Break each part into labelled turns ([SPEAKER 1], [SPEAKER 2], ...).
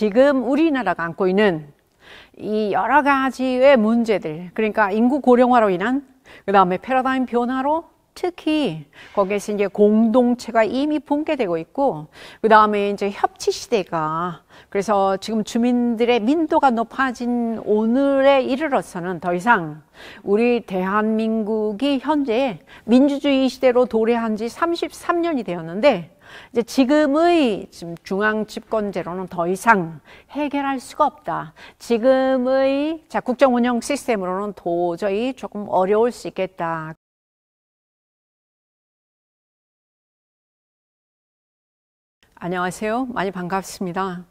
[SPEAKER 1] 지금 우리나라가 안고 있는 이 여러 가지의 문제들, 그러니까 인구 고령화로 인한 그 다음에 패러다임 변화로 특히 거기에서 이제 공동체가 이미 붕괴되고 있고 그 다음에 이제 협치 시대가 그래서 지금 주민들의 민도가 높아진 오늘에 이르러서는 더 이상 우리 대한민국이 현재 민주주의 시대로 도래한 지 33년이 되었는데 이제 지금의 지금 중앙 집권제로는 더 이상 해결할 수가 없다. 지금의 자 국정 운영 시스템으로는 도저히 조금 어려울 수 있겠다. 안녕하세요. 많이 반갑습니다.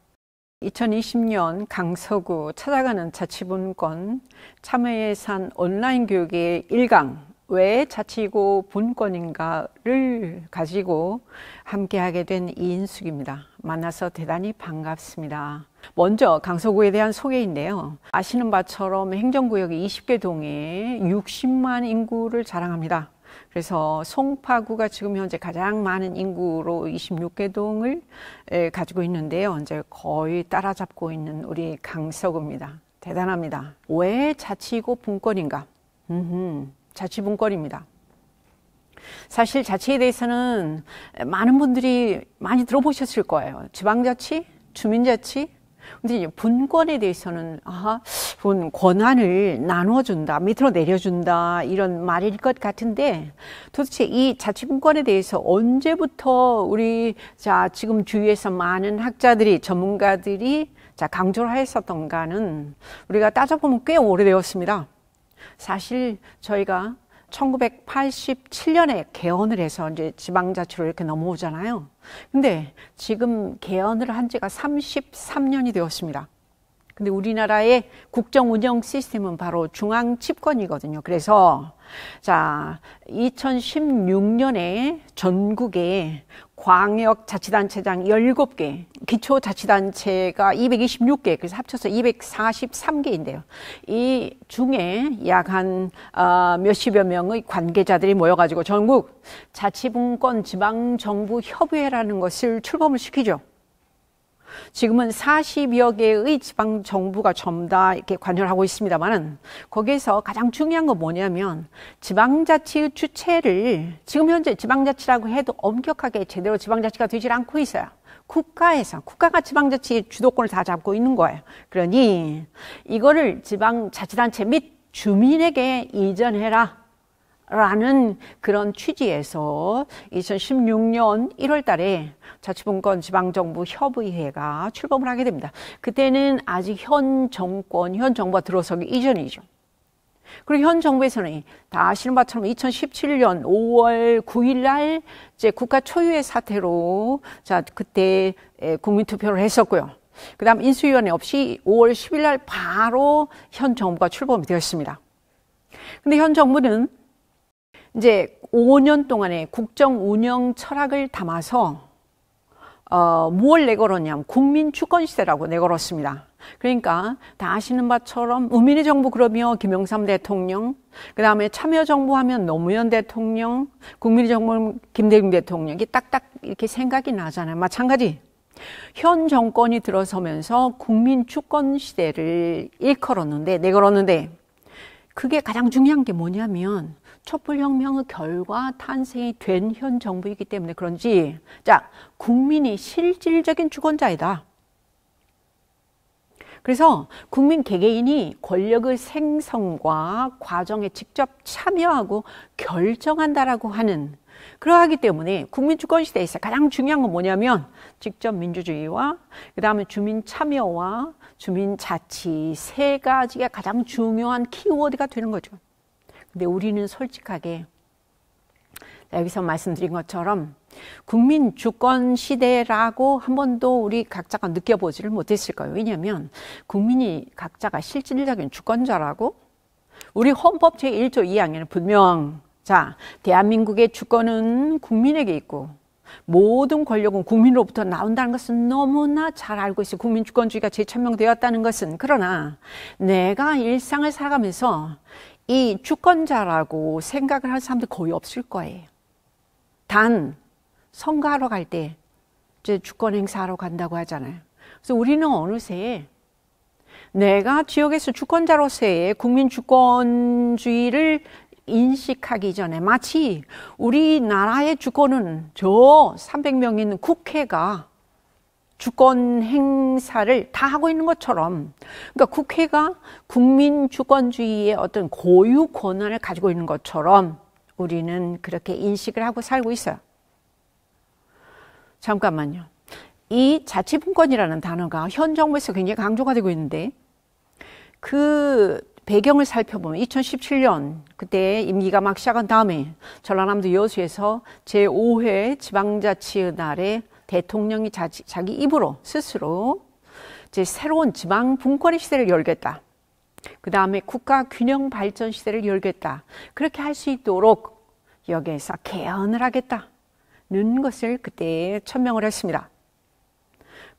[SPEAKER 1] 2020년 강서구 찾아가는 자치분권 참여예산 온라인 교육의 1강 왜 자치고 분권인가를 가지고 함께하게 된 이인숙입니다. 만나서 대단히 반갑습니다. 먼저 강서구에 대한 소개인데요. 아시는 바처럼 행정구역이 20개 동에 60만 인구를 자랑합니다. 그래서 송파구가 지금 현재 가장 많은 인구로 26개 동을 가지고 있는데요. 이제 거의 따라잡고 있는 우리 강서구입니다. 대단합니다. 왜 자치고 분권인가? 음흠. 자치분권입니다. 사실 자치에 대해서는 많은 분들이 많이 들어보셨을 거예요. 지방자치, 주민자치, 근데 분권에 대해서는 아하, 분 권한을 나눠준다, 밑으로 내려준다 이런 말일 것 같은데 도대체 이 자치분권에 대해서 언제부터 우리 자 지금 주위에서 많은 학자들이 전문가들이 자 강조를 했었던가는 우리가 따져보면 꽤 오래되었습니다. 사실 저희가 1987년에 개헌을 해서 이제 지방자치로 이렇게 넘어오잖아요. 근데 지금 개헌을 한 지가 33년이 되었습니다. 근데 우리나라의 국정 운영 시스템은 바로 중앙 집권이거든요. 그래서 자, 2016년에 전국에 광역자치단체장 17개, 기초자치단체가 226개, 그래서 합쳐서 243개인데요. 이 중에 약 한 어, 몇십여 명의 관계자들이 모여가지고 전국 자치분권 지방정부협의회라는 것을 출범을 시키죠. 지금은 40여 개의 지방 정부가 전부 다 이렇게 관여를 하고 있습니다만은 거기에서 가장 중요한 건 뭐냐면 지방자치의 주체를 지금 현재 지방자치라고 해도 엄격하게 제대로 지방자치가 되질 않고 있어요. 국가에서 국가가 지방자치 의 주도권을 다 잡고 있는 거예요. 그러니 이거를 지방자치단체 및 주민에게 이전해라. 라는 그런 취지에서 2016년 1월 달에 자치분권 지방정부 협의회가 출범을 하게 됩니다. 그때는 아직 현 정권, 현 정부가 들어서기 이전이죠. 그리고 현 정부에서는 다 아시는 바처럼 2017년 5월 9일 날 이제 국가 초유의 사태로 자, 그때 국민 투표를 했었고요. 그 다음 인수위원회 없이 5월 10일 날 바로 현 정부가 출범이 되었습니다. 근데 현 정부는 이제 5년 동안의 국정 운영 철학을 담아서 어, 무엇 내걸었냐면 국민 주권 시대라고 내걸었습니다. 그러니까 다 아시는 바처럼 우민의 정부 그러며 김영삼 대통령, 그 다음에 참여정부 하면 노무현 대통령, 국민의 정부 김대중 대통령, 이 딱딱 이렇게 생각이 나잖아요. 마찬가지. 현 정권이 들어서면서 국민 주권 시대를 일컬었는데, 내걸었는데, 그게 가장 중요한 게 뭐냐면 촛불혁명의 결과 탄생이 된 현 정부이기 때문에 그런지 자 국민이 실질적인 주권자이다. 그래서 국민 개개인이 권력의 생성과 과정에 직접 참여하고 결정한다라고 하는 그러하기 때문에 국민 주권 시대에서 가장 중요한 건 뭐냐면 직접 민주주의와 그다음에 주민 참여와 주민 자치 세 가지가 가장 중요한 키워드가 되는 거죠. 근데 우리는 솔직하게 여기서 말씀드린 것처럼 국민 주권 시대라고 한 번도 우리 각자가 느껴보지를 못했을 거예요. 왜냐하면 국민이 각자가 실질적인 주권자라고 우리 헌법 제1조 2항에는 분명 자 대한민국의 주권은 국민에게 있고 모든 권력은 국민으로부터 나온다는 것은 너무나 잘 알고 있어요. 국민주권주의가 재천명되었다는 것은. 그러나 내가 일상을 살아가면서 이 주권자라고 생각을 하는 사람들이 거의 없을 거예요. 단, 선거하러 갈 때 이제 주권 행사하러 간다고 하잖아요. 그래서 우리는 어느새 내가 지역에서 주권자로서의 국민 주권주의를 인식하기 전에 마치 우리나라의 주권은 저 300명 있는 국회가 주권 행사를 다 하고 있는 것처럼 그러니까 국회가 국민 주권주의의 어떤 고유 권한을 가지고 있는 것처럼 우리는 그렇게 인식을 하고 살고 있어요. 잠깐만요. 이 자치분권이라는 단어가 현 정부에서 굉장히 강조가 되고 있는데 그 배경을 살펴보면 2017년 그때 임기가 막 시작한 다음에 전라남도 여수에서 제5회 지방자치의날에 대통령이 자지, 자기 입으로 스스로 제 새로운 지방 분권의 시대를 열겠다. 그 다음에 국가 균형 발전 시대를 열겠다. 그렇게 할 수 있도록 여기에서 개헌을 하겠다는 것을 그때 천명을 했습니다.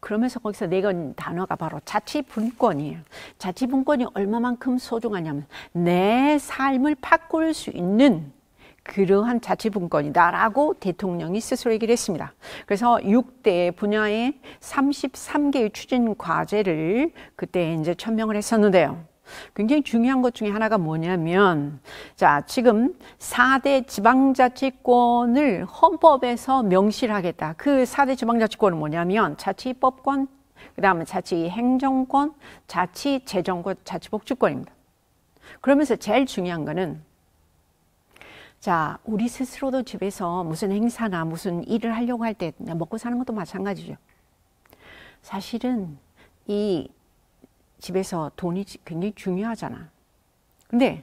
[SPEAKER 1] 그러면서 거기서 내건 네 단어가 바로 자치분권이에요. 자치분권이 얼마만큼 소중하냐면 내 삶을 바꿀 수 있는 그러한 자치분권이다라고 대통령이 스스로 얘기를 했습니다. 그래서 6대 분야의 33개의 추진 과제를 그때 이제 천명을 했었는데요. 굉장히 중요한 것 중에 하나가 뭐냐면 자, 지금 4대 지방자치권을 헌법에서 명실 하겠다. 그 4대 지방자치권은 뭐냐면 자치법권, 그다음에 자치행정권, 자치재정권, 자치복지권입니다. 그러면서 제일 중요한 거는 자, 우리 스스로도 집에서 무슨 행사나 무슨 일을 하려고 할 때 먹고 사는 것도 마찬가지죠. 사실은 이 집에서 돈이 굉장히 중요하잖아. 근데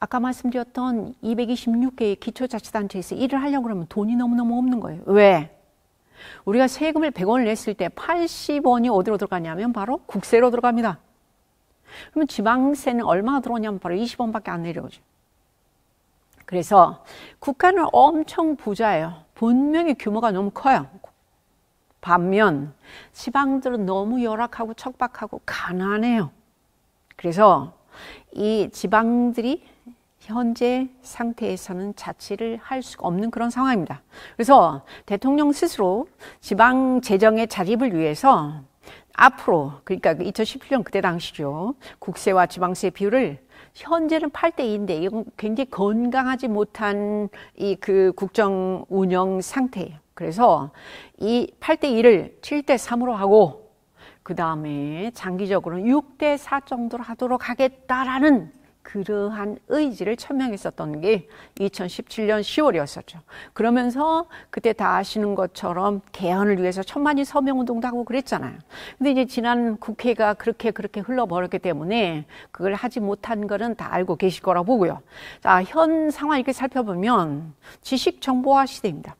[SPEAKER 1] 아까 말씀드렸던 226개의 기초자치단체에서 일을 하려고 그러면 돈이 너무너무 없는 거예요. 왜? 우리가 세금을 100원을 냈을 때 80원이 어디로 들어가냐면 바로 국세로 들어갑니다. 그러면 지방세는 얼마 들어오냐면 바로 20원밖에 안 내려오죠. 그래서 국가는 엄청 부자예요. 분명히 규모가 너무 커요. 반면 지방들은 너무 열악하고 척박하고 가난해요. 그래서 이 지방들이 현재 상태에서는 자치를 할 수가 없는 그런 상황입니다. 그래서 대통령 스스로 지방 재정의 자립을 위해서 앞으로 그러니까 2017년 그 그때 당시죠. 국세와 지방세 비율을 현재는 8대 2인데 이건 굉장히 건강하지 못한 이 그 국정 운영 상태예요. 그래서 이 8대 2을 7대 3으로 하고 그 다음에 장기적으로는 6대 4 정도로 하도록 하겠다라는 그러한 의지를 천명했었던 게 2017년 10월이었었죠. 그러면서 그때 다 아시는 것처럼 개헌을 위해서 천만이 서명운동도 하고 그랬잖아요. 근데 이제 지난 국회가 그렇게 그렇게 흘러버렸기 때문에 그걸 하지 못한 거는 다 알고 계실 거라 보고요. 자, 현 상황 이렇게 살펴보면 지식 정보화 시대입니다.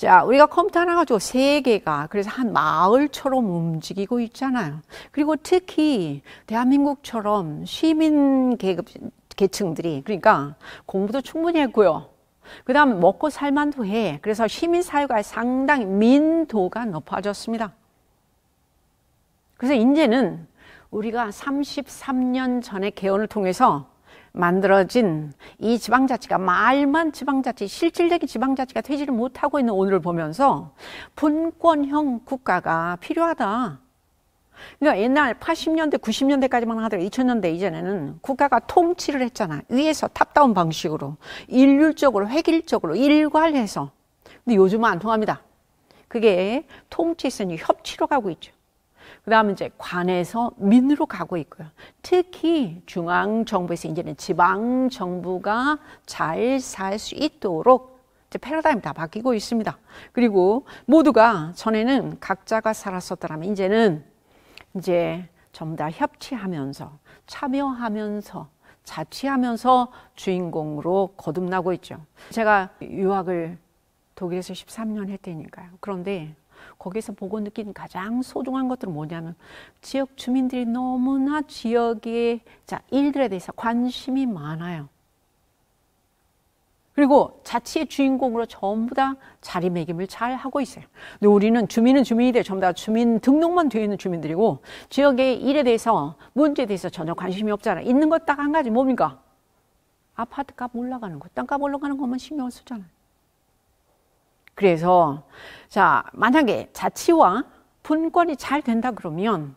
[SPEAKER 1] 자, 우리가 컴퓨터 하나 가지고 세개가 그래서 한 마을처럼 움직이고 있잖아요. 그리고 특히 대한민국처럼 시민 계급, 계층들이 그러니까 공부도 충분히 했고요. 그 다음 먹고 살만도 해. 그래서 시민사회가 상당히 민도가 높아졌습니다. 그래서 이제는 우리가 33년 전에 개헌을 통해서 만들어진 이 지방자치가 말만 지방자치, 실질적인 지방자치가 되지를 못하고 있는 오늘을 보면서 분권형 국가가 필요하다. 그러니까 옛날 80년대, 90년대까지만 하더라도 2000년대 이전에는 국가가 통치를 했잖아. 위에서 탑다운 방식으로, 일률적으로, 획일적으로, 일괄해서. 근데 요즘은 안 통합니다. 그게 통치에서는 협치로 가고 있죠. 그다음에 이제 관에서 민으로 가고 있고요. 특히 중앙 정부에서 이제는 지방 정부가 잘 살 수 있도록 이제 패러다임 이다 바뀌고 있습니다. 그리고 모두가 전에는 각자가 살았었더라면 이제는 이제 전부 다 협치하면서 참여하면서 자취하면서 주인공으로 거듭나고 있죠. 제가 유학을 독일에서 13년 했다니까요. 그런데 거기서 보고 느낀 가장 소중한 것들은 뭐냐면 지역 주민들이 너무나 지역의 자 일들에 대해서 관심이 많아요. 그리고 자치의 주인공으로 전부 다 자리매김을 잘 하고 있어요. 근데 우리는 주민은 주민이 돼 전부 다 주민 등록만 되어 있는 주민들이고 지역의 일에 대해서 문제에 대해서 전혀 관심이 없잖아. 있는 것 딱 한 가지 뭡니까? 아파트값 올라가는 거, 땅값 올라가는 것만 신경 쓰잖아요. 그래서 자 만약에 자치와 분권이 잘 된다 그러면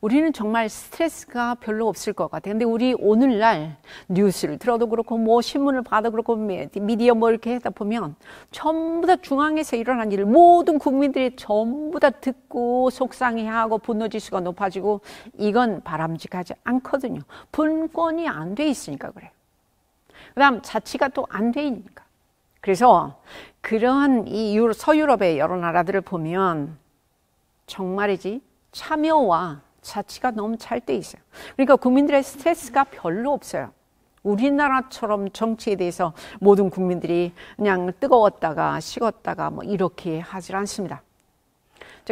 [SPEAKER 1] 우리는 정말 스트레스가 별로 없을 것 같아요. 근데 우리 오늘날 뉴스를 들어도 그렇고 뭐 신문을 봐도 그렇고 미디어 뭐 이렇게 하다 보면 전부 다 중앙에서 일어난 일을 모든 국민들이 전부 다 듣고 속상해하고 분노 지수가 높아지고 이건 바람직하지 않거든요. 분권이 안 돼 있으니까 그래요. 그다음 자치가 또 안 돼 있으니까. 그래서 그러한 이 서유럽의 여러 나라들을 보면 정말이지 참여와 자치가 너무 잘 돼 있어요. 그러니까 국민들의 스트레스가 별로 없어요. 우리나라처럼 정치에 대해서 모든 국민들이 그냥 뜨거웠다가 식었다가 뭐 이렇게 하질 않습니다.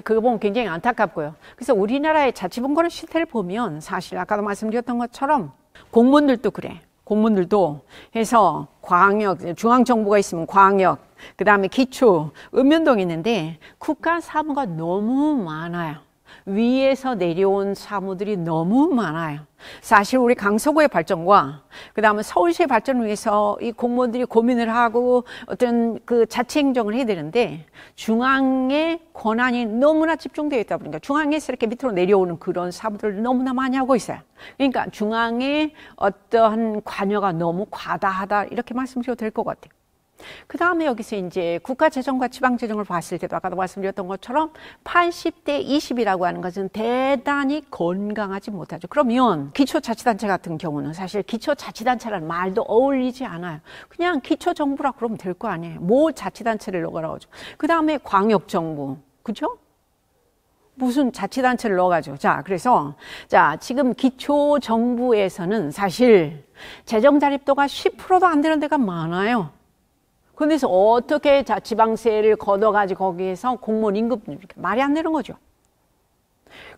[SPEAKER 1] 그거 보면 굉장히 안타깝고요. 그래서 우리나라의 자치분권의 실태를 보면 사실 아까도 말씀드렸던 것처럼 공무원들도 그래. 본문들도 해서 광역, 중앙정부가 있으면 광역, 그 다음에 기초, 읍면동이 있는데 국가 사무가 너무 많아요. 위에서 내려온 사무들이 너무 많아요. 사실 우리 강서구의 발전과 그 다음에 서울시의 발전을 위해서 이 공무원들이 고민을 하고 어떤 그 자치 행정을 해야 되는데 중앙의 권한이 너무나 집중되어 있다 보니까 중앙에서 이렇게 밑으로 내려오는 그런 사무들을 너무나 많이 하고 있어요. 그러니까 중앙의 어떠한 관여가 너무 과다하다 이렇게 말씀드려도 될 것 같아요. 그 다음에 여기서 이제 국가재정과 지방재정을 봤을 때도 아까도 말씀드렸던 것처럼 80대 20이라고 하는 것은 대단히 건강하지 못하죠. 그러면 기초자치단체 같은 경우는 사실 기초자치단체라는 말도 어울리지 않아요. 그냥 기초정부라 그러면 될 거 아니에요. 모 자치단체를 넣어가지고그 다음에 광역정부. 그죠? 무슨 자치단체를 넣어가지고. 자, 그래서, 자, 지금 기초정부에서는 사실 재정자립도가 10%도 안 되는 데가 많아요. 그래서 어떻게 자치방세를 걷어가지 거기에서 공무원 임금 말이 안 되는 거죠.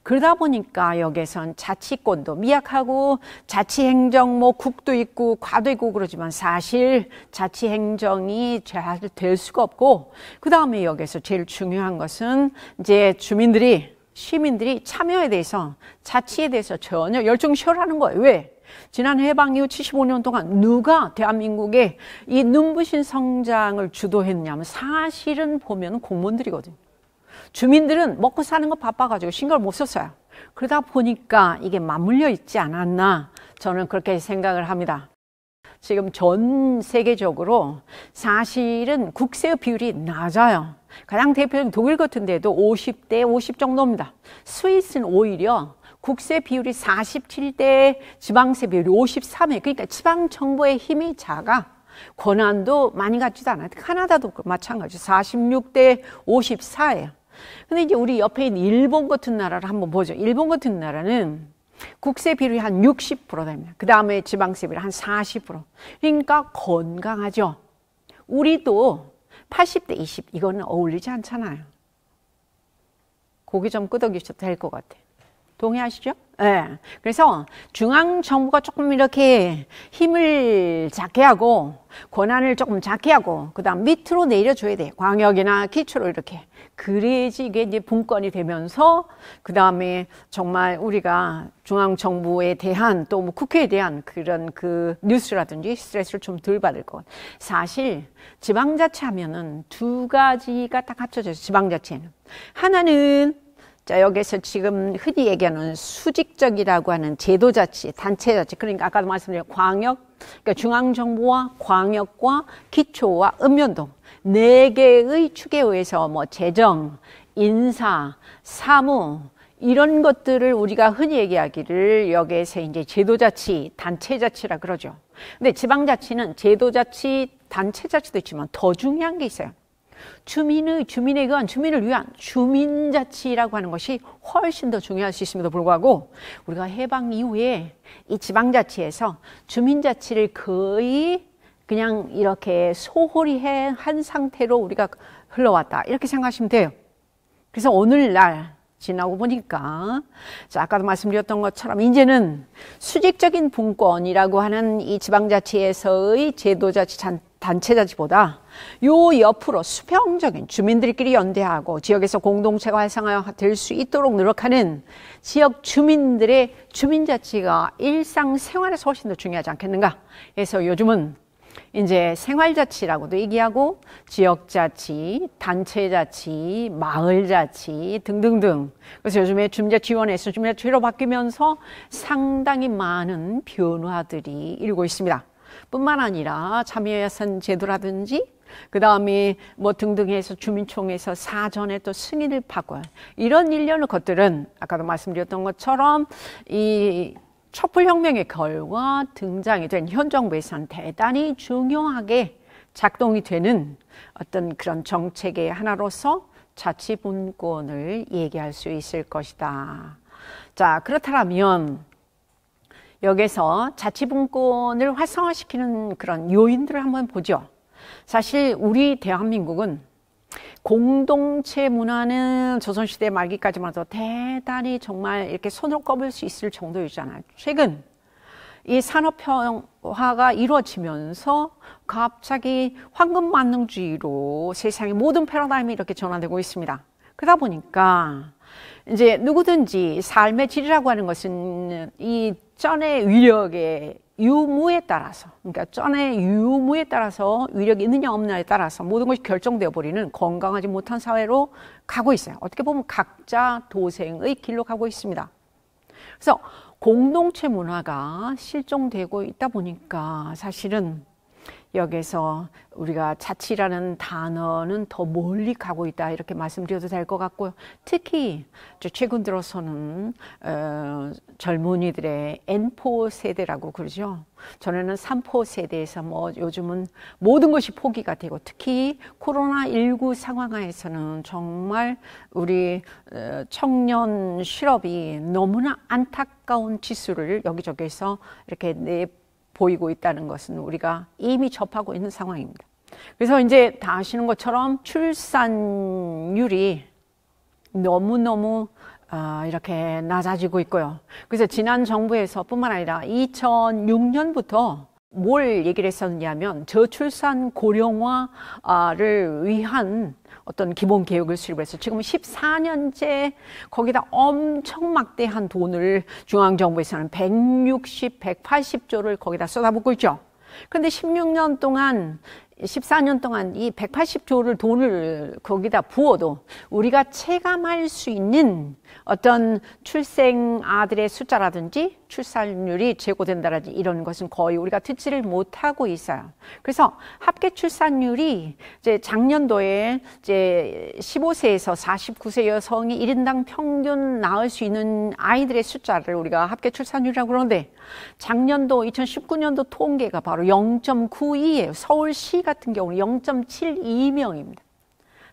[SPEAKER 1] 그러다 보니까 여기선 자치권도 미약하고 자치행정 뭐 국도 있고 과도 있고 그러지만 사실 자치행정이 잘 될 수가 없고 그 다음에 여기서 제일 중요한 것은 이제 주민들이 시민들이 참여에 대해서 자치에 대해서 전혀 열중쇼라는 거예요. 왜? 지난 해방 이후 75년 동안 누가 대한민국에 이 눈부신 성장을 주도했냐면 사실은 보면 공무원들이거든요. 주민들은 먹고 사는 거 바빠가지고 신경을 못 썼어요. 그러다 보니까 이게 맞물려 있지 않았나 저는 그렇게 생각을 합니다. 지금 전 세계적으로 사실은 국세의 비율이 낮아요. 가장 대표적인 독일 같은 데도 50대 50 정도입니다. 스위스는 오히려 국세 비율이 47대 지방세 비율이 53회. 그러니까 지방 정부의 힘이 작아. 권한도 많이 갖지도 않아요. 카나다도 그 마찬가지. 46대 54예요. 근데 이제 우리 옆에 있는 일본 같은 나라를 한번 보죠. 일본 같은 나라는 국세 비율이 한 60% 됩니다. 그 다음에 지방세 비율 한 40%. 그러니까 건강하죠. 우리도 80대 20 이거는 어울리지 않잖아요. 고기 좀 끄덕이셔도 될 것 같아요. 동의하시죠? 예. 네. 그래서 중앙 정부가 조금 이렇게 힘을 작게 하고 권한을 조금 작게 하고 그다음 밑으로 내려줘야 돼. 광역이나 기초로 이렇게. 그래야지 이게 이제 분권이 되면서 그다음에 정말 우리가 중앙 정부에 대한 또뭐 국회에 대한 그런 그 뉴스라든지 스트레스를 좀 덜 받을 것. 사실 지방자치 하면은 두 가지가 딱 합쳐져서 지방자치에는 하나는 자, 여기서 지금 흔히 얘기하는 수직적이라고 하는 제도자치, 단체자치, 그러니까 아까도 말씀드린 광역, 그러니까 중앙정부와 광역과 기초와 읍면동, 네 개의 축에 의해서 뭐 재정, 인사, 사무, 이런 것들을 우리가 흔히 얘기하기를 여기에서 이제 제도자치, 단체자치라 그러죠. 근데 지방자치는 제도자치, 단체자치도 있지만 더 중요한 게 있어요. 주민의 주민의 에한 주민을 위한 주민자치라고 하는 것이 훨씬 더 중요할 수 있음에도 불구하고 우리가 해방 이후에 이 지방자치에서 주민자치를 거의 그냥 이렇게 소홀히 한 상태로 우리가 흘러왔다 이렇게 생각하시면 돼요. 그래서 오늘날 지나고 보니까 자, 아까도 말씀드렸던 것처럼 이제는 수직적인 분권이라고 하는 이 지방자치에서의 제도자치 단체자치보다 요 옆으로 수평적인 주민들끼리 연대하고 지역에서 공동체가 활성화될 수 있도록 노력하는 지역 주민들의 주민자치가 일상생활에서 훨씬 더 중요하지 않겠는가. 해서 요즘은 이제 생활자치라고도 얘기하고 지역자치, 단체자치, 마을자치 등등등. 그래서 요즘에 주민자치원에서 주민자치로 바뀌면서 상당히 많은 변화들이 일고 있습니다. 뿐만 아니라 참여예산 제도라든지 그 다음에 뭐 등등해서 주민총회에서 사전에 또 승인을 받고 이런 일련의 것들은 아까도 말씀드렸던 것처럼 이 촛불혁명의 결과 등장이 된현정부에서 대단히 중요하게 작동이 되는 어떤 그런 정책의 하나로서 자치분권을 얘기할 수 있을 것이다. 자, 그렇다면 여기서 자치분권을 활성화시키는 그런 요인들을 한번 보죠. 사실 우리 대한민국은 공동체 문화는 조선시대 말기까지만 해도 대단히 정말 이렇게 손을로 꼽을 수 있을 정도였잖아요. 최근 이 산업화가 이루어지면서 갑자기 황금 만능주의로 세상의 모든 패러다임이 이렇게 전환되고 있습니다. 그러다 보니까 이제 누구든지 삶의 질이라고 하는 것은 이 전의 위력의 유무에 따라서, 그러니까 전의 유무에 따라서 위력이 있느냐 없느냐에 따라서 모든 것이 결정되어 버리는 건강하지 못한 사회로 가고 있어요. 어떻게 보면 각자 도생의 길로 가고 있습니다. 그래서 공동체 문화가 실종되고 있다 보니까 사실은 여기서 우리가 자치라는 단어는 더 멀리 가고 있다 이렇게 말씀드려도 될 것 같고요. 특히 최근 들어서는 어, 젊은이들의 N포 세대라고 그러죠. 전에는 3포 세대에서 뭐 요즘은 모든 것이 포기가 되고 특히 코로나19 상황하에서는 정말 우리 어, 청년 실업이 너무나 안타까운 지수를 여기저기서 이렇게 내 보이고 있다는 것은 우리가 이미 접하고 있는 상황입니다. 그래서 이제 다 아시는 것처럼 출산율이 너무너무 아, 이렇게 낮아지고 있고요. 그래서 지난 정부에서 뿐만 아니라 2006년부터 뭘 얘기를 했었냐면 저출산 고령화를 위한 어떤 기본 개혁을 수립해서 지금 14년째 거기다 엄청 막대한 돈을 중앙정부에서는 160, 180조를 거기다 쏟아붓고 있죠. 근데 16년 동안 14년 동안 이 180조를 돈을 거기다 부어도 우리가 체감할 수 있는 어떤 출생 아들의 숫자라든지 출산율이 제고된다든지 이런 것은 거의 우리가 듣지를 못하고 있어요. 그래서 합계 출산율이 이제 작년도에 이제 15세에서 49세 여성이 1인당 평균 낳을 수 있는 아이들의 숫자를 우리가 합계 출산율이라고 그러는데 작년도 2019년도 통계가 바로 0.92예요. 서울시 같은 경우는 0.72명입니다.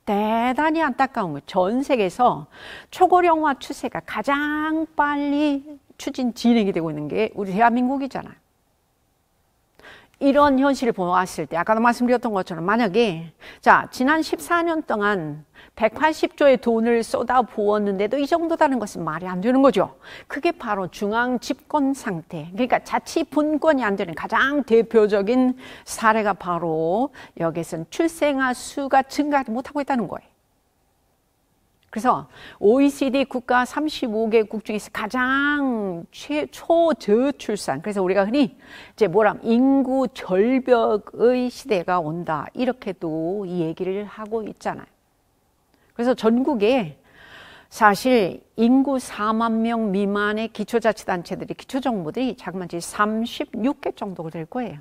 [SPEAKER 1] 대단히 안타까운 거예요. 전 세계에서 초고령화 추세가 가장 빨리 추진 진행이 되고 있는 게 우리 대한민국이잖아요. 이런 현실을 보았을 때 아까도 말씀드렸던 것처럼 만약에 자 지난 14년 동안 180조의 돈을 쏟아 부었는데도 이 정도라는 것은 말이 안 되는 거죠. 그게 바로 중앙 집권 상태. 그러니까 자치 분권이 안 되는 가장 대표적인 사례가 바로 여기서는 출생아 수가 증가하지 못하고 있다는 거예요. 그래서 OECD 국가 35개국 중에서 가장 최, 초저출산, 그래서 우리가 흔히 이제 뭐람 인구 절벽의 시대가 온다. 이렇게도 이 얘기를 하고 있잖아요. 그래서 전국에 사실 인구 4만 명 미만의 기초자치단체들이, 기초정보들이 자그만치 36개 정도가 될 거예요.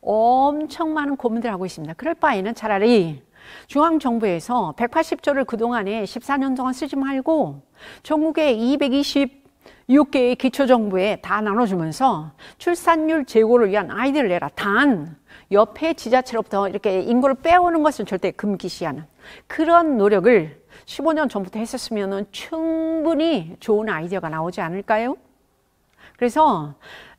[SPEAKER 1] 엄청 많은 고민들 하고 있습니다. 그럴 바에는 차라리 중앙정부에서 180조를 그동안에 14년 동안 쓰지 말고 전국에 226개의 기초정부에 다 나눠주면서 출산율 제고를 위한 아이디어를 내라. 단, 옆에 지자체로부터 이렇게 인구를 빼오는 것은 절대 금기시하는 그런 노력을 15년 전부터 했었으면 충분히 좋은 아이디어가 나오지 않을까요? 그래서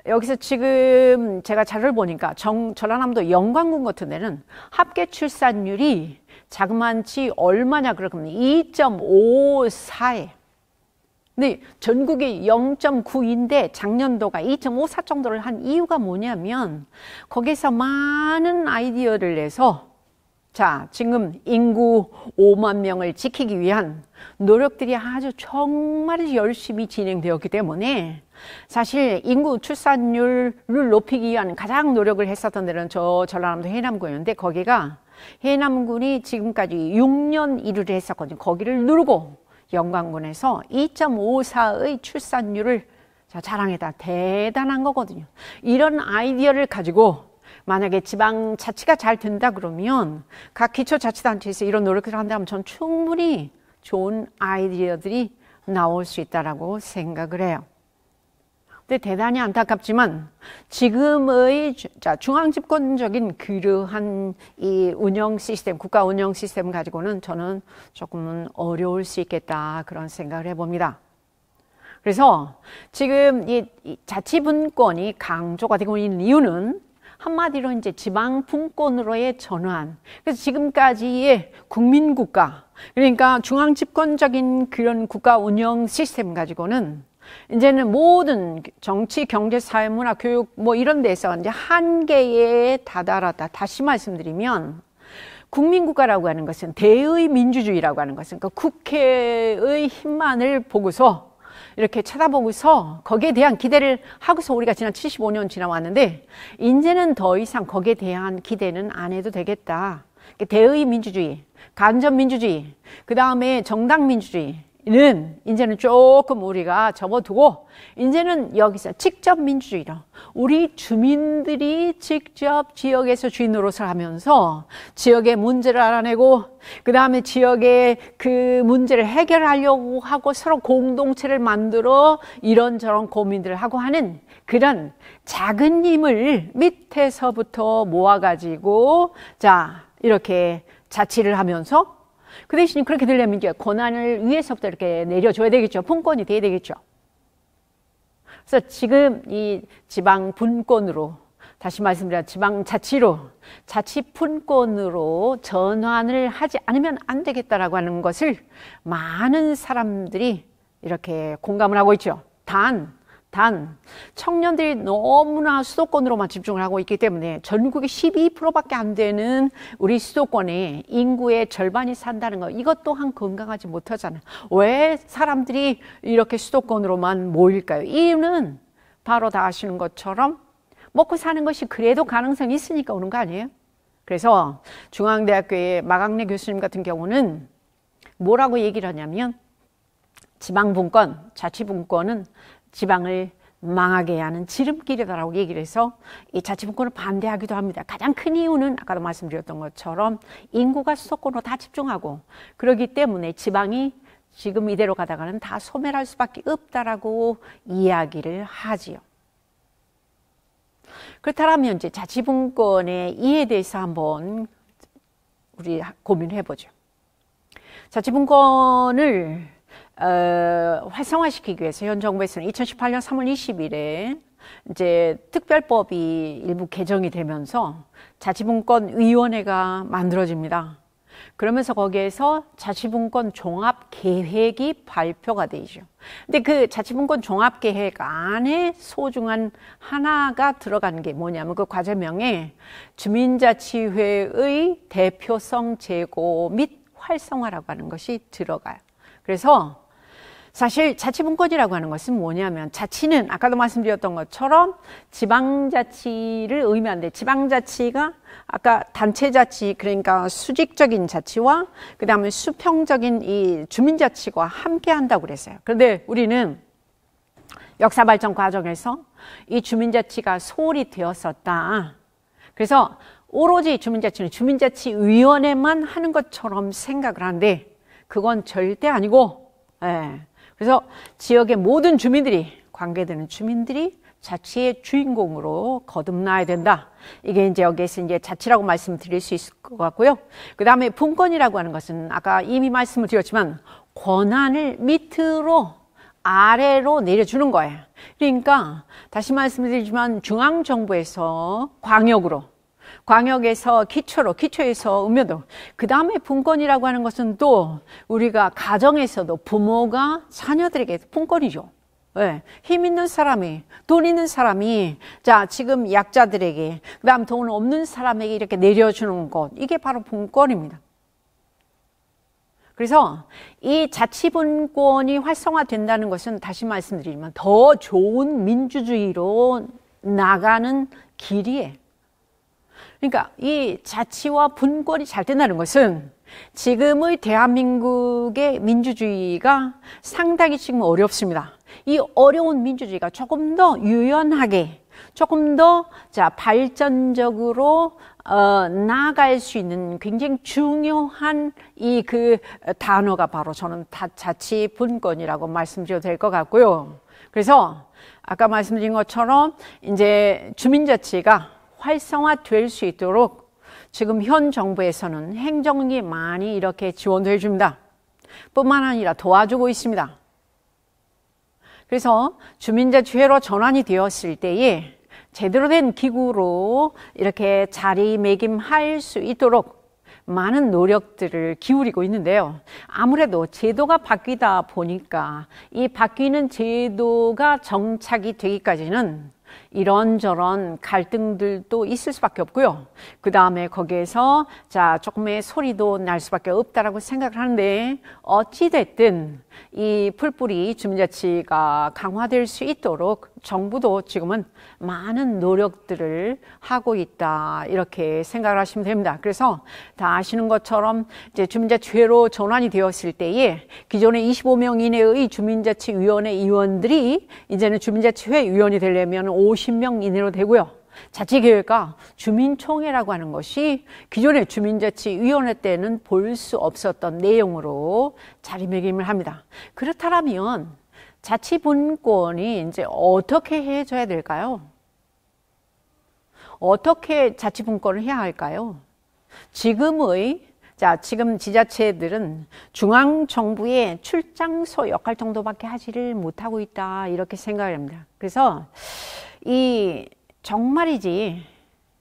[SPEAKER 1] 여기서 지금 제가 자료를 보니까 정, 전라남도 영광군 같은 데는 합계 출산율이 자그만치 얼마냐 그러면 2.54에 네, 전국이 0.9인데 작년도가 2.54 정도를 한 이유가 뭐냐면 거기서 많은 아이디어를 내서 자 지금 인구 5만 명을 지키기 위한 노력들이 아주 정말 열심히 진행되었기 때문에 사실 인구 출산율을 높이기 위한 가장 노력을 했었던 데는 저 전라남도 해남군이었는데 거기가 해남군이 지금까지 6년 일을 했었거든요. 거기를 누르고 영광군에서 2.54의 출산율을 자랑해다 대단한 거거든요. 이런 아이디어를 가지고 만약에 지방 자치가 잘 된다 그러면 각 기초자치단체에서 이런 노력을 한다면 전 충분히 좋은 아이디어들이 나올 수 있다라고 생각을 해요. 근데 대단히 안타깝지만 지금의 중앙 집권적인 그러한 이 운영 시스템, 국가 운영 시스템 가지고는 저는 조금은 어려울 수 있겠다 그런 생각을 해봅니다. 그래서 지금 이 자치분권이 강조가 되고 있는 이유는 한마디로 이제 지방 분권으로의 전환. 그래서 지금까지의 국민국가, 그러니까 중앙 집권적인 그런 국가 운영 시스템 가지고는 이제는 모든 정치, 경제, 사회, 문화, 교육 뭐 이런 데서 이제 한계에 다다랐다. 다시 말씀드리면 국민국가라고 하는 것은 대의 민주주의라고 하는 것은 그러니까 국회의 힘만을 보고서 이렇게 쳐다보고서 거기에 대한 기대를 하고서 우리가 지난 75년 지나왔는데 이제는 더 이상 거기에 대한 기대는 안 해도 되겠다. 대의 민주주의, 간접 민주주의, 그 다음에 정당 민주주의, 는 이제는 조금 우리가 접어두고 이제는 여기서 직접 민주주의로 우리 주민들이 직접 지역에서 주인 노릇을 하면서 지역의 문제를 알아내고 그 다음에 지역의 그 문제를 해결하려고 하고 서로 공동체를 만들어 이런저런 고민들을 하고 하는 그런 작은 힘을 밑에서부터 모아가지고 자 이렇게 자치를 하면서 그 대신 그렇게 되려면 이제 권한을 위에서부터 이렇게 내려줘야 되겠죠. 분권이 돼야 되겠죠. 그래서 지금 이 지방 분권으로 다시 말씀드려 지방 자치로 자치 분권으로 전환을 하지 않으면 안 되겠다라고 하는 것을 많은 사람들이 이렇게 공감을 하고 있죠. 단단 청년들이 너무나 수도권으로만 집중을 하고 있기 때문에 전국의 12%밖에 안 되는 우리 수도권에 인구의 절반이 산다는 거 이것 또한 건강하지 못하잖아요. 왜 사람들이 이렇게 수도권으로만 모일까요? 이유는 바로 다 아시는 것처럼 먹고 사는 것이 그래도 가능성이 있으니까 오는 거 아니에요? 그래서 중앙대학교의 마강래 교수님 같은 경우는 뭐라고 얘기를 하냐면 지방분권, 자치분권은 지방을 망하게 하는 지름길이다라고 얘기를 해서 이 자치분권을 반대하기도 합니다. 가장 큰 이유는 아까도 말씀드렸던 것처럼 인구가 수도권으로 다 집중하고 그러기 때문에 지방이 지금 이대로 가다가는 다 소멸할 수밖에 없다라고 이야기를 하지요. 그렇다면 이제 자치분권의 이에 대해서 한번 우리 고민해 보죠. 자치분권을 어, 활성화시키기 위해서 현 정부에서는 2018년 3월 20일에 이제 특별법이 일부 개정이 되면서 자치분권위원회가 만들어집니다. 그러면서 거기에서 자치분권 종합 계획이 발표가 되죠. 근데 그 자치분권 종합 계획 안에 소중한 하나가 들어간 게 뭐냐면 그 과제명에 주민자치회의 대표성 제고 및 활성화라고 하는 것이 들어가요. 그래서 사실 자치분권이라고 하는 것은 뭐냐면 자치는 아까도 말씀드렸던 것처럼 지방자치를 의미하는데 지방자치가 아까 단체자치 그러니까 수직적인 자치와 그 다음에 수평적인 이 주민자치와 함께 한다고 그랬어요. 그런데 우리는 역사 발전 과정에서 이 주민자치가 소홀히 되었었다. 그래서 오로지 주민자치는 주민자치위원회만 하는 것처럼 생각을 하는데 그건 절대 아니고 예. 그래서 지역의 모든 주민들이 관계되는 주민들이 자치의 주인공으로 거듭나야 된다. 이게 이제 여기에서 이제 자치라고 말씀드릴 수 있을 것 같고요. 그 다음에 분권이라고 하는 것은 아까 이미 말씀을 드렸지만 권한을 밑으로 아래로 내려주는 거예요. 그러니까 다시 말씀드리지만 중앙정부에서 광역으로 광역에서 기초로 기초에서 음면도 그 다음에 분권이라고 하는 것은 또 우리가 가정에서도 부모가 자녀들에게 분권이죠. 네. 힘 있는 사람이 돈 있는 사람이 자 지금 약자들에게 그다음 돈 없는 사람에게 이렇게 내려주는 것 이게 바로 분권입니다. 그래서 이 자치분권이 활성화된다는 것은 다시 말씀드리지만 더 좋은 민주주의로 나가는 길이에요. 그러니까 이 자치와 분권이 잘 된다는 것은 지금의 대한민국의 민주주의가 상당히 지금 어렵습니다. 이 어려운 민주주의가 조금 더 유연하게 조금 더 자, 발전적으로 어, 나아갈 수 있는 굉장히 중요한 이 그 단어가 바로 저는 다, 자치 분권이라고 말씀드려도 될 것 같고요. 그래서 아까 말씀드린 것처럼 이제 주민자치가 활성화될 수 있도록 지금 현 정부에서는 행정이 많이 이렇게 지원도 해줍니다. 뿐만 아니라 도와주고 있습니다. 그래서 주민자치회로 전환이 되었을 때에 제대로 된 기구로 이렇게 자리매김할 수 있도록 많은 노력들을 기울이고 있는데요. 아무래도 제도가 바뀌다 보니까 이 바뀌는 제도가 정착이 되기까지는 이런저런 갈등들도 있을 수밖에 없고요. 그 다음에 거기에서 자 조금의 소리도 날 수밖에 없다라고 생각을 하는데 어찌 됐든 이 풀뿌리 주민자치가 강화될 수 있도록 정부도 지금은 많은 노력들을 하고 있다 이렇게 생각을 하시면 됩니다. 그래서 다 아시는 것처럼 이제 주민자치회로 전환이 되었을 때에 기존의 25명 이내의 주민자치위원회 위원들이 이제는 주민자치회 위원이 되려면 50명 이내로 되고요. 자치계획과 주민총회라고 하는 것이 기존의 주민자치위원회 때는 볼 수 없었던 내용으로 자리매김을 합니다. 그렇다면 자치분권이 이제 어떻게 해줘야 될까요? 어떻게 자치분권을 해야 할까요? 지금의 자, 지금 지자체들은 중앙정부의 출장소 역할 정도밖에 하지를 못하고 있다, 이렇게 생각을 합니다. 그래서 이 정말이지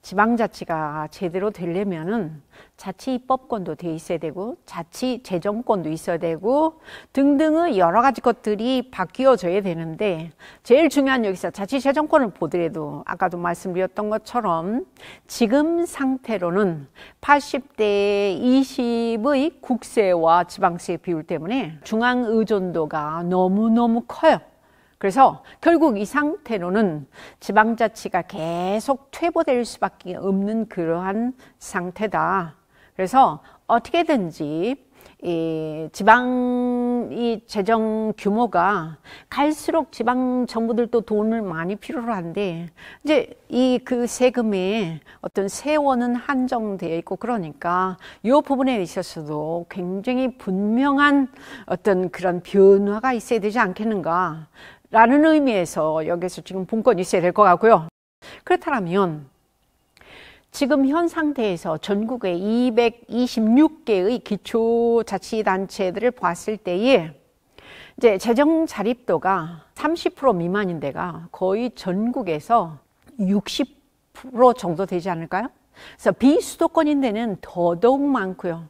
[SPEAKER 1] 지방자치가 제대로 되려면은 자치 입법권도 돼 있어야 되고 자치 재정권도 있어야 되고 등등의 여러 가지 것들이 바뀌어져야 되는데 제일 중요한 여기서 자치 재정권을 보더라도 아까도 말씀드렸던 것처럼 지금 상태로는 80대 20의 국세와 지방세 비율 때문에 중앙 의존도가 너무너무 커요. 그래서 결국 이 상태로는 지방자치가 계속 퇴보될 수밖에 없는 그러한 상태다. 그래서 어떻게든지 이 지방 이 재정 규모가 갈수록 지방 정부들도 돈을 많이 필요로 한데 이제 이 그 세금에 어떤 세원은 한정되어 있고 그러니까 이 부분에 있어서도 굉장히 분명한 어떤 그런 변화가 있어야 되지 않겠는가 라는 의미에서 여기서 지금 본건이 있어야 될 것 같고요. 그렇다면 지금 현 상태에서 전국의 226개의 기초자치단체들을 봤을 때에 이제 재정 자립도가 30% 미만인 데가 거의 전국에서 60% 정도 되지 않을까요? 그래서 비수도권인 데는 더더욱 많고요.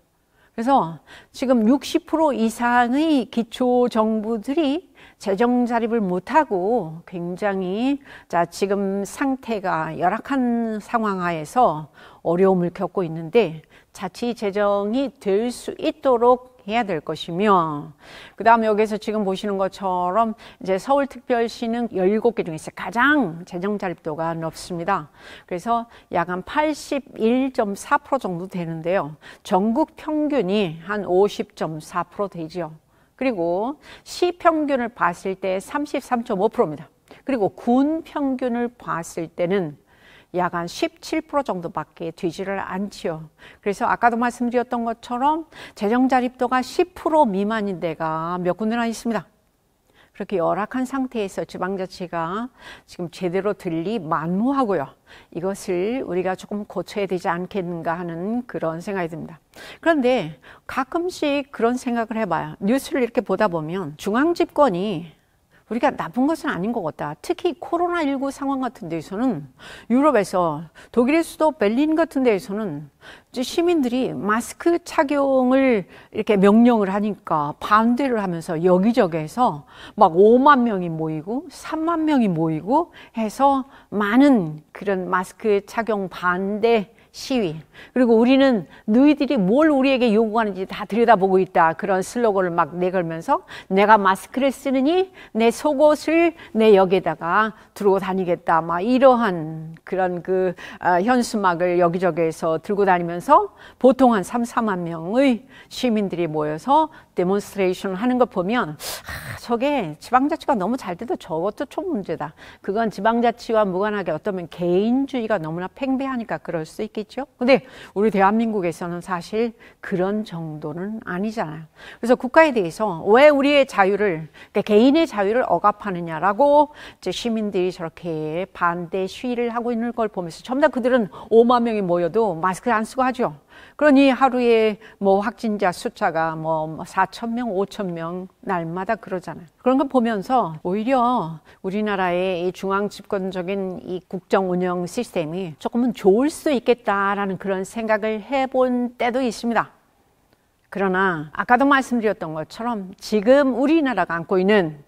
[SPEAKER 1] 그래서 지금 60% 이상의 기초정부들이 재정 자립을 못하고 굉장히 자, 지금 상태가 열악한 상황 하에서 어려움을 겪고 있는데 자치 재정이 될 수 있도록 해야 될 것이며 그 다음 여기서 지금 보시는 것처럼 이제 서울특별시는 17개 중에서 가장 재정 자립도가 높습니다. 그래서 약 한 81.4% 정도 되는데요. 전국 평균이 한 50.4% 되지요. 그리고 시 평균을 봤을 때 33.5%입니다. 그리고 군 평균을 봤을 때는 약 한 17% 정도밖에 되지를 않지요. 그래서 아까도 말씀드렸던 것처럼 재정 자립도가 10% 미만인 데가 몇 군데나 있습니다. 그렇게 열악한 상태에서 지방자치가 지금 제대로 들리 만무하고요. 이것을 우리가 조금 고쳐야 되지 않겠는가 하는 그런 생각이 듭니다. 그런데 가끔씩 그런 생각을 해봐요. 뉴스를 이렇게 보다 보면 중앙집권이 우리가 나쁜 것은 아닌 것 같다. 특히 코로나19 상황 같은 데에서는 유럽에서 독일의 수도 벨린 같은 데에서는 시민들이 마스크 착용을 이렇게 명령을 하니까 반대를 하면서 여기저기에서 막 5만 명이 모이고 3만 명이 모이고 해서 많은 그런 마스크 착용 반대 시위. 그리고 우리는 너희들이 뭘 우리에게 요구하는지 다 들여다보고 있다. 그런 슬로건을 막 내걸면서 내가 마스크를 쓰느니 내 속옷을 내 역에다가 들고 다니겠다. 막 이러한 그런 그 아, 현수막을 여기저기에서 들고 다니면서 보통 한 3, 4만 명의 시민들이 모여서 데몬스트레이션 하는 걸 보면 아, 저게 지방자치가 너무 잘 돼도 저것도 총 문제다. 그건 지방자치와 무관하게 어떠면 개인주의가 너무나 팽배하니까 그럴 수 있겠지. 있겠죠. 근데 우리 대한민국에서는 사실 그런 정도는 아니잖아요. 그래서 국가에 대해서 왜 우리의 자유를 그러니까 개인의 자유를 억압하느냐라고 이제 시민들이 저렇게 반대 시위를 하고 있는 걸 보면서 전부 다 그들은 5만 명이 모여도 마스크를 안 쓰고 하죠. 그러니 하루에 뭐 확진자 숫자가 뭐 4천 명, 5천 명 날마다 그러잖아요. 그런 걸 보면서 오히려 우리나라의 이 중앙 집권적인 이 국정 운영 시스템이 조금은 좋을 수 있겠다라는 그런 생각을 해본 때도 있습니다. 그러나 아까도 말씀드렸던 것처럼 지금 우리나라가 안고 있는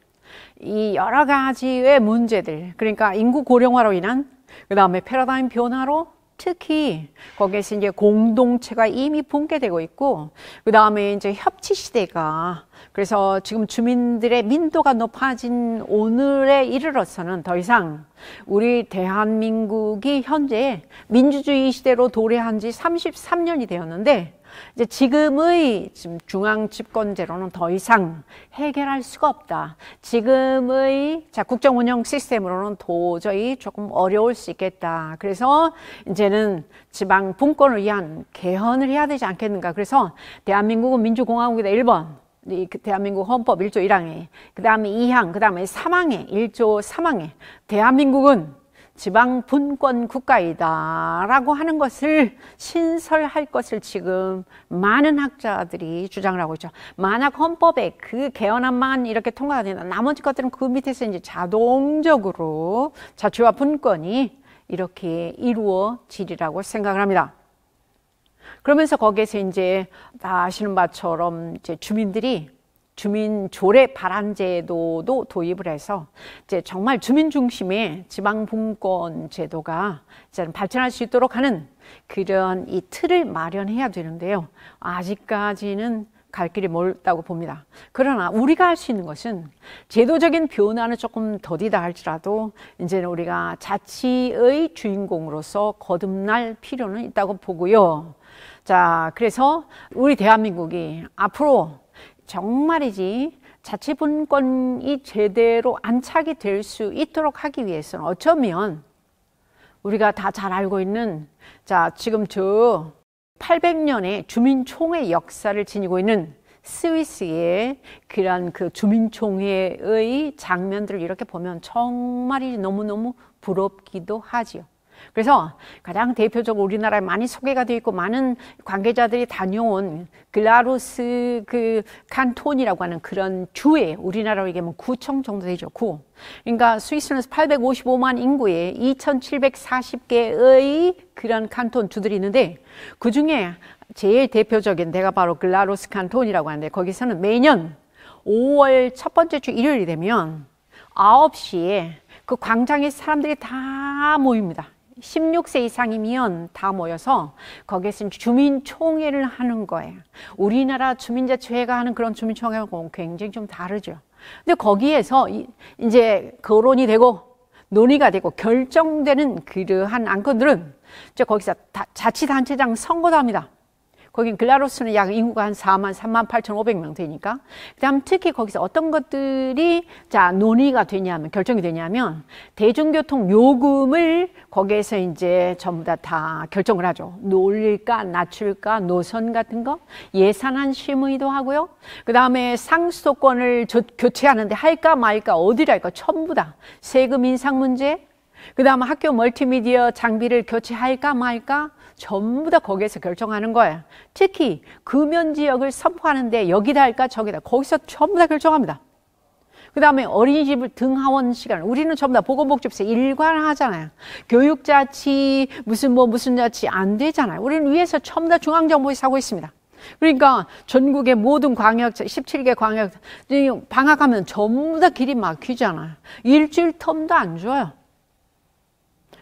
[SPEAKER 1] 이 여러 가지의 문제들, 그러니까 인구 고령화로 인한 그 다음에 패러다임 변화로 특히 거기에서 이제 공동체가 이미 붕괴되고 있고 그 다음에 이제 협치 시대가 그래서 지금 주민들의 민도가 높아진 오늘에 이르러서는 더 이상 우리 대한민국이 현재 민주주의 시대로 도래한 지 33년이 되었는데 이제 지금의 지금 중앙 집권제로는 더 이상 해결할 수가 없다. 지금의 자 국정 운영 시스템으로는 도저히 조금 어려울 수 있겠다. 그래서 이제는 지방 분권을 위한 개헌을 해야 되지 않겠는가. 그래서 대한민국은 민주공화국이다. 1번. 이 그 대한민국 헌법 1조 1항에, 그 다음에 2항, 그 다음에 3항에, 1조 3항에, 대한민국은 지방 분권 국가이다라고 하는 것을 신설할 것을 지금 많은 학자들이 주장을 하고 있죠. 만약 헌법에 그 개헌안만 이렇게 통과가 된다. 나머지 것들은 그 밑에서 이제 자동적으로 자치와 분권이 이렇게 이루어지리라고 생각을 합니다. 그러면서 거기에서 이제 다 아시는 바처럼 이제 주민들이 주민 조례 발안 제도도 도입을 해서 이제 정말 주민 중심의 지방 분권 제도가 이제 발전할 수 있도록 하는 그런 이 틀을 마련해야 되는데요. 아직까지는 갈 길이 멀다고 봅니다. 그러나 우리가 할 수 있는 것은 제도적인 변화는 조금 더디다 할지라도 이제는 우리가 자치의 주인공으로서 거듭날 필요는 있다고 보고요. 자, 그래서 우리 대한민국이 앞으로 정말이지 자치분권이 제대로 안착이 될 수 있도록 하기 위해서는 어쩌면 우리가 다 잘 알고 있는 자 지금 저 800년의 주민총회 역사를 지니고 있는 스위스의 그런 그 주민총회의 장면들을 이렇게 보면 정말이 너무너무 부럽기도 하지요. 그래서 가장 대표적으로 우리나라에 많이 소개가 되어 있고 많은 관계자들이 다녀온 글라루스 그 칸톤이라고 하는 그런 주에 우리나라로 얘기하면 뭐 구청 정도 되죠. 그러니까 스위스는 855만 인구에 2,740개의 그런 칸톤 주들이 있는데 그 중에 제일 대표적인 데가 바로 글라루스 칸톤이라고 하는데 거기서는 매년 5월 첫 번째 주 일요일이 되면 9시에 그 광장에 사람들이 다 모입니다. 16세 이상이면 다 모여서 거기에서 주민총회를 하는 거예요. 우리나라 주민자회가 하는 그런 주민총회하고 굉장히 좀 다르죠. 근데 거기에서 이제 거론이 되고 논의가 되고 결정되는 그러한 안건들은 이제 거기서 자치단체장 선거도 합니다. 거긴 글라로스는 약 인구가 한 4만, 3만 8,500명 되니까. 그 다음 특히 거기서 어떤 것들이 자, 논의가 되냐면, 결정이 되냐면, 대중교통 요금을 거기에서 이제 전부 다 다 결정을 하죠. 올릴까, 낮출까, 노선 같은 거, 예산안 심의도 하고요. 그 다음에 상수도권을 저, 교체하는데 할까 말까, 어디를 할까, 전부 다. 세금 인상 문제, 그 다음 에 학교 멀티미디어 장비를 교체할까 말까, 전부 다 거기에서 결정하는 거야. 특히 금연 지역을 선포하는데 여기다 할까 저기다 거기서 전부 다 결정합니다. 그 다음에 어린이집을 등하원 시간 우리는 전부 다 보건복지부에서 일관하잖아요 교육자치 무슨 뭐 무슨 자치 안 되잖아요 우리는 위에서 전부 다 중앙정부에서 하고 있습니다 그러니까 전국의 모든 광역 17개 광역 방학하면 전부 다 길이 막히잖아요 일주일 텀도 안 줘요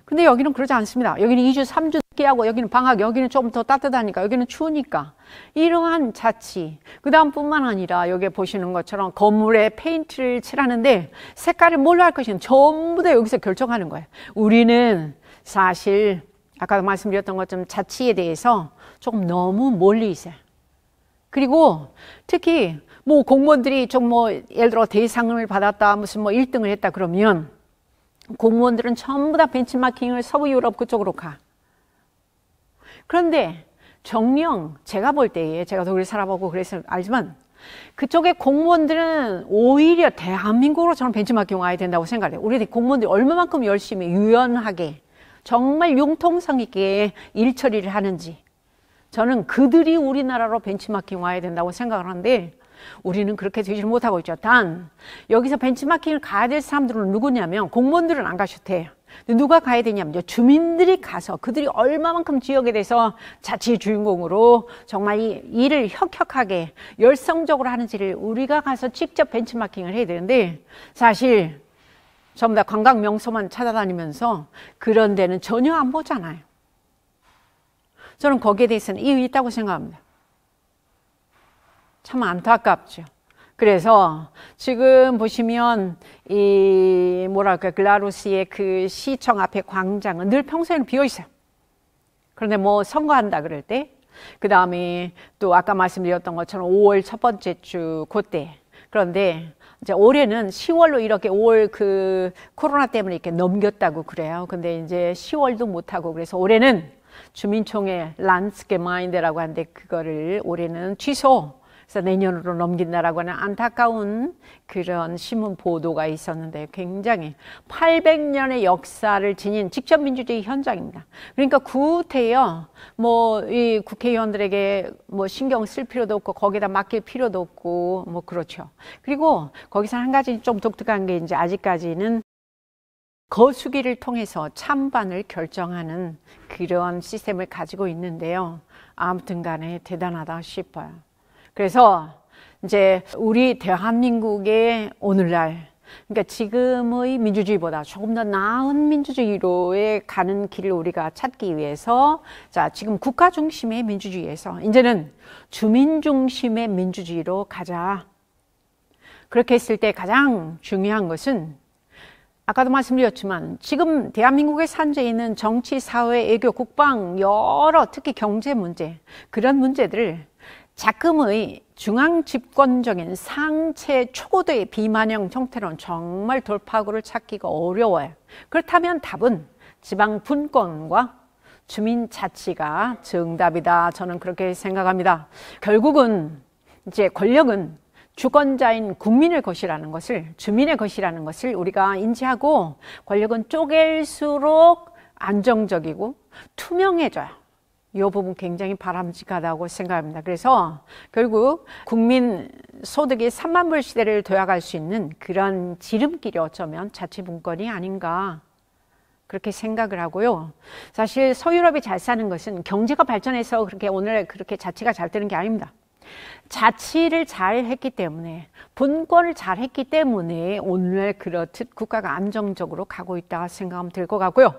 [SPEAKER 1] 근데 여기는 그러지 않습니다 여기는 2주 3주 하고 여기는 방학, 여기는 조금 더 따뜻하니까, 여기는 추우니까. 이러한 자치. 그 다음뿐만 아니라 여기 보시는 것처럼 건물에 페인트를 칠하는데 색깔을 뭘로 할 것인가 전부 다 여기서 결정하는 거예요. 우리는 사실 아까도 말씀드렸던 것처럼 자치에 대해서 조금 너무 멀리 있어요. 그리고 특히 뭐 공무원들이 좀 뭐 예를 들어 대상을 받았다 무슨 뭐 1등을 했다 그러면 공무원들은 전부 다 벤치마킹을 서부 유럽 그쪽으로 가. 그런데 정령 제가 볼 때에 제가 독일 살아보고 그래서 알지만 그쪽의 공무원들은 오히려 대한민국으로 저는 벤치마킹 와야 된다고 생각해요. 우리 공무원들이 얼마만큼 열심히 유연하게 정말 융통성 있게 일 처리를 하는지 저는 그들이 우리나라로 벤치마킹 와야 된다고 생각을 하는데 우리는 그렇게 되지 못하고 있죠. 단 여기서 벤치마킹을 가야 될 사람들은 누구냐면 공무원들은 안 가셔도 돼요. 누가 가야 되냐면요. 주민들이 가서 그들이 얼마만큼 지역에 대해서 자치 주인공으로 정말 이 일을 혁혁하게 열성적으로 하는지를 우리가 가서 직접 벤치마킹을 해야 되는데 사실 전부 다 관광 명소만 찾아다니면서 그런 데는 전혀 안 보잖아요. 저는 거기에 대해서는 이유 있다고 생각합니다. 참 안타깝죠. 그래서 지금 보시면 이 뭐랄까 글라루스의 그 시청 앞에 광장은 늘 평소에는 비어 있어요. 그런데 뭐 선거한다 그럴 때, 그 다음에 또 아까 말씀드렸던 것처럼 5월 첫 번째 주 그때. 그런데 이제 올해는 10월로 이렇게 5월 그 코로나 때문에 이렇게 넘겼다고 그래요. 근데 이제 10월도 못하고 그래서 올해는 주민총회 란스게 마인드라고 하는데 그거를 올해는 취소. 그래서 내년으로 넘긴다라고 하는 안타까운 그런 신문 보도가 있었는데 굉장히 800년의 역사를 지닌 직접 민주주의 현장입니다. 그러니까 구태여 뭐 이 국회의원들에게 뭐 신경 쓸 필요도 없고 거기다 맡길 필요도 없고 뭐 그렇죠. 그리고 거기서 한 가지 좀 독특한 게 이제 아직까지는 거수기를 통해서 찬반을 결정하는 그런 시스템을 가지고 있는데요. 아무튼 간에 대단하다 싶어요. 그래서 이제 우리 대한민국의 오늘날 그러니까 지금의 민주주의보다 조금 더 나은 민주주의로의 가는 길을 우리가 찾기 위해서 자 지금 국가 중심의 민주주의에서 이제는 주민 중심의 민주주의로 가자 그렇게 했을 때 가장 중요한 것은 아까도 말씀드렸지만 지금 대한민국에 산재 있는 정치, 사회, 애교, 국방 여러 특히 경제 문제 그런 문제들을 작금의 중앙 집권적인 상체 초고도의 비만형 형태로는 정말 돌파구를 찾기가 어려워요. 그렇다면 답은 지방 분권과 주민 자치가 정답이다. 저는 그렇게 생각합니다. 결국은 이제 권력은 주권자인 국민의 것이라는 것을 주민의 것이라는 것을 우리가 인지하고 권력은 쪼갤수록 안정적이고 투명해져요. 이 부분 굉장히 바람직하다고 생각합니다. 그래서 결국 국민 소득이 3만 불 시대를 도약할 수 있는 그런 지름길이 어쩌면 자치분권이 아닌가 그렇게 생각을 하고요. 사실 서유럽이 잘 사는 것은 경제가 발전해서 그렇게 오늘 그렇게 자치가 잘 되는 게 아닙니다. 자치를 잘 했기 때문에 분권을잘 했기 때문에 오늘 그렇듯 국가가 안정적으로 가고 있다 생각하면 될 것 같고요.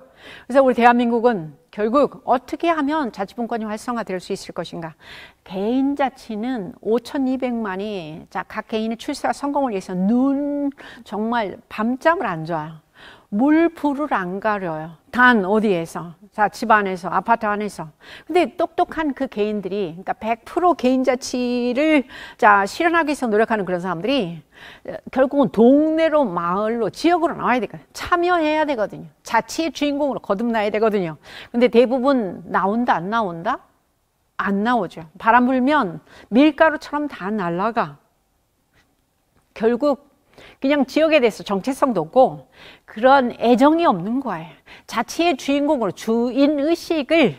[SPEAKER 1] 그래서 우리 대한민국은 결국 어떻게 하면 자치분권이 활성화될 수 있을 것인가? 개인 자치는 5,200만이 자, 각 개인의 출세와 성공을 위해서 눈 정말 밤잠을 안 자요. 물 불을 안 가려요. 단 어디에서 자 집안에서 아파트 안에서 근데 똑똑한 그 개인들이 그러니까 100% 개인 자치를 자 실현하기 위해서 노력하는 그런 사람들이 결국은 동네로 마을로 지역으로 나와야 되거든요 참여해야 되거든요 자체의 주인공으로 거듭나야 되거든요. 근데 대부분 나온다 안 나온다? 안 나오죠. 바람 불면 밀가루처럼 다 날아가. 결국 그냥 지역에 대해서 정체성도 없고 그런 애정이 없는 거예요. 자체의 주인공으로 주인 의식을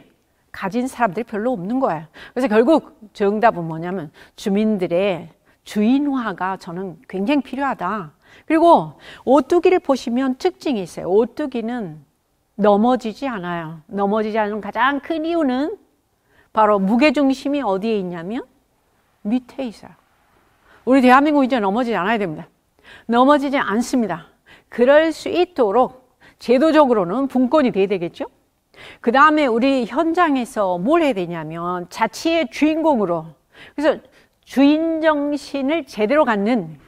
[SPEAKER 1] 가진 사람들이 별로 없는 거예요. 그래서 결국 정답은 뭐냐면 주민들의 주인화가 저는 굉장히 필요하다. 그리고 오뚜기를 보시면 특징이 있어요. 오뚜기는 넘어지지 않아요. 넘어지지 않는 가장 큰 이유는 바로 무게중심이 어디에 있냐면 밑에 있어요. 우리 대한민국 이제 넘어지지 않아야 됩니다. 넘어지지 않습니다. 그럴 수 있도록 제도적으로는 분권이 돼야 되겠죠? 그 다음에 우리 현장에서 뭘 해야 되냐면 자치의 주인공으로 그래서 주인 정신을 제대로 갖는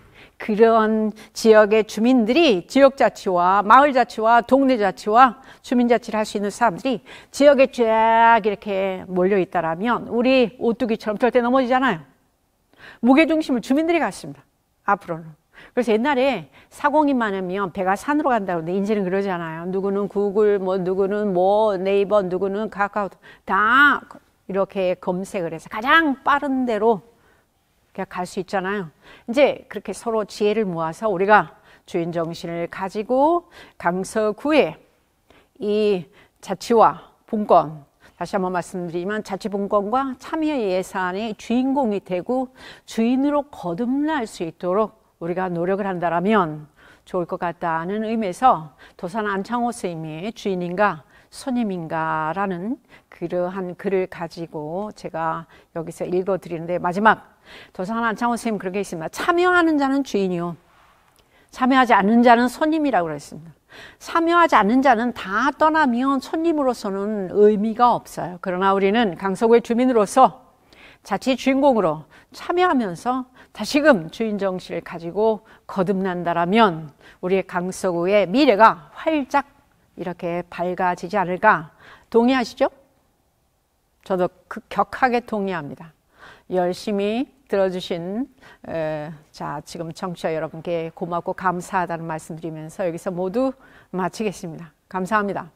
[SPEAKER 1] 그런 지역의 주민들이 지역자치와 마을자치와 동네자치와 주민자치를 할 수 있는 사람들이 지역에 쫙 이렇게 몰려있다라면 우리 오뚜기처럼 절대 넘어지잖아요. 무게중심을 주민들이 갖습니다. 앞으로는. 그래서 옛날에 사공이만 하면 배가 산으로 간다 그러는데 인제는 그러잖아요. 누구는 구글, 뭐 누구는 뭐 네이버, 누구는 카카오 다 이렇게 검색을 해서 가장 빠른 대로 그냥 갈 수 있잖아요. 이제 그렇게 서로 지혜를 모아서 우리가 주인 정신을 가지고 강서구에 이 자치와 본권 다시 한번 말씀드리지만 자치분권과 참여 예산의 주인공이 되고 주인으로 거듭날 수 있도록 우리가 노력을 한다라면 좋을 것 같다는 의미에서 도산 안창호 스님이 주인인가 손님인가라는 그러한 글을 가지고 제가 여기서 읽어드리는데 마지막 조상관 안창호 선생님 그렇게 했습니다. 참여하는 자는 주인이요. 참여하지 않는 자는 손님이라고 그랬습니다. 참여하지 않는 자는 다 떠나면 손님으로서는 의미가 없어요. 그러나 우리는 강서구의 주민으로서 자칫 주인공으로 참여하면서 다시금 주인 정신을 가지고 거듭난다라면 우리의 강서구의 미래가 활짝 이렇게 밝아지지 않을까 동의하시죠? 저도 그하게 동의합니다. 열심히 들어주신 에, 자 지금 청취자 여러분께 고맙고 감사하다는 말씀드리면서 여기서 모두 마치겠습니다. 감사합니다.